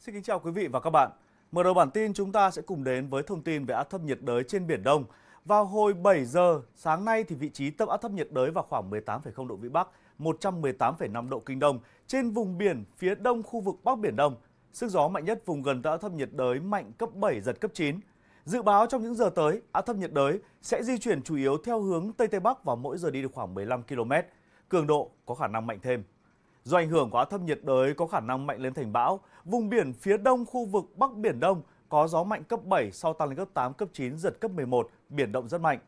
Xin kính chào quý vị và các bạn. Mở đầu bản tin chúng ta sẽ cùng đến với thông tin về áp thấp nhiệt đới trên biển Đông. Vào hồi 7 giờ sáng nay thì vị trí tâm áp thấp nhiệt đới vào khoảng 18,0 độ vĩ Bắc, 118,5 độ kinh Đông trên vùng biển phía đông khu vực Bắc Biển Đông. Sức gió mạnh nhất vùng gần tâm áp thấp nhiệt đới mạnh cấp 7 giật cấp 9. Dự báo trong những giờ tới, áp thấp nhiệt đới sẽ di chuyển chủ yếu theo hướng Tây Tây Bắc và mỗi giờ đi được khoảng 15 km. Cường độ có khả năng mạnh thêm. Do ảnh hưởng của áp thấp nhiệt đới có khả năng mạnh lên thành bão, vùng biển phía đông khu vực Bắc Biển Đông có gió mạnh cấp 7 sau tăng lên cấp 8, cấp 9, giật cấp 11, biển động rất mạnh.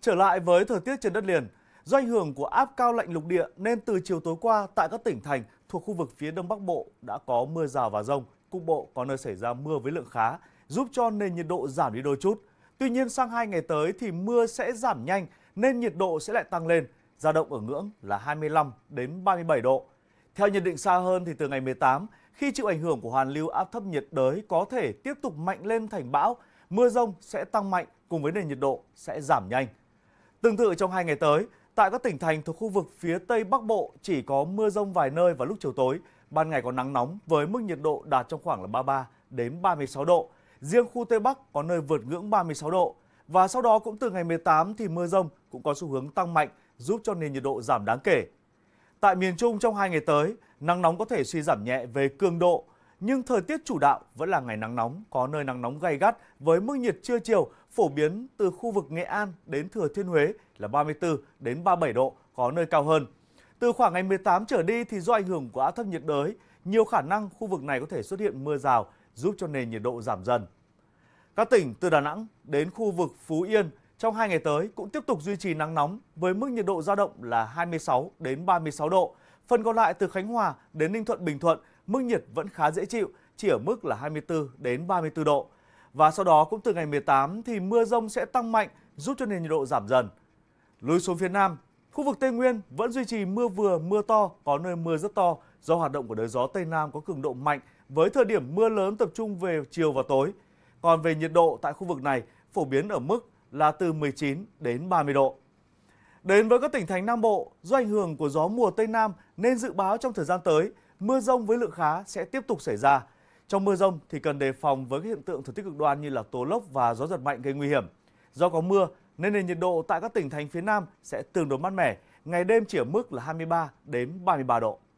Trở lại với thời tiết trên đất liền, do ảnh hưởng của áp cao lạnh lục địa nên từ chiều tối qua tại các tỉnh thành thuộc khu vực phía đông bắc bộ đã có mưa rào và rông, cục bộ có nơi xảy ra mưa với lượng khá, giúp cho nền nhiệt độ giảm đi đôi chút. Tuy nhiên sang hai ngày tới thì mưa sẽ giảm nhanh nên nhiệt độ sẽ lại tăng lên, dao động ở ngưỡng là 25 đến 37 độ. Theo nhận định xa hơn thì từ ngày 18, khi chịu ảnh hưởng của hoàn lưu áp thấp nhiệt đới có thể tiếp tục mạnh lên thành bão, mưa rông sẽ tăng mạnh cùng với nền nhiệt độ sẽ giảm nhanh. Tương tự trong hai ngày tới, tại các tỉnh thành thuộc khu vực phía Tây Bắc Bộ chỉ có mưa rông vài nơi vào lúc chiều tối, ban ngày có nắng nóng với mức nhiệt độ đạt trong khoảng là 33 đến 36 độ. Riêng khu Tây Bắc có nơi vượt ngưỡng 36 độ. Và sau đó cũng từ ngày 18 thì mưa rông cũng có xu hướng tăng mạnh giúp cho nền nhiệt độ giảm đáng kể Tại miền Trung trong hai ngày tới, nắng nóng có thể suy giảm nhẹ về cường độ, nhưng thời tiết chủ đạo vẫn là ngày nắng nóng, có nơi nắng nóng gay gắt với mức nhiệt trưa chiều phổ biến từ khu vực Nghệ An đến Thừa Thiên Huế là 34 đến 37 độ, có nơi cao hơn. Từ khoảng ngày 18 trở đi thì do ảnh hưởng của áp thấp nhiệt đới, nhiều khả năng khu vực này có thể xuất hiện mưa rào, giúp cho nền nhiệt độ giảm dần. Các tỉnh từ Đà Nẵng đến khu vực Phú Yên trong hai ngày tới cũng tiếp tục duy trì nắng nóng với mức nhiệt độ dao động là 26 đến 36 độ. Phần còn lại từ Khánh Hòa đến Ninh Thuận Bình Thuận, mức nhiệt vẫn khá dễ chịu, chỉ ở mức là 24 đến 34 độ. Và sau đó cũng từ ngày 18 thì mưa rông sẽ tăng mạnh, giúp cho nền nhiệt độ giảm dần. Lùi xuống phía Nam, khu vực Tây Nguyên vẫn duy trì mưa vừa, mưa to, có nơi mưa rất to do hoạt động của đới gió Tây Nam có cường độ mạnh với thời điểm mưa lớn tập trung về chiều và tối. Còn về nhiệt độ tại khu vực này phổ biến ở mức là từ 19 đến 30 độ. Đến với các tỉnh thành Nam Bộ, do ảnh hưởng của gió mùa Tây Nam nên dự báo trong thời gian tới, mưa rông với lượng khá sẽ tiếp tục xảy ra. Trong mưa rông thì cần đề phòng với các hiện tượng thời tiết cực đoan như là tố lốc và gió giật mạnh gây nguy hiểm. Do có mưa nên nền nhiệt độ tại các tỉnh thành phía Nam sẽ tương đối mát mẻ, ngày đêm chỉ ở mức là 23 đến 33 độ.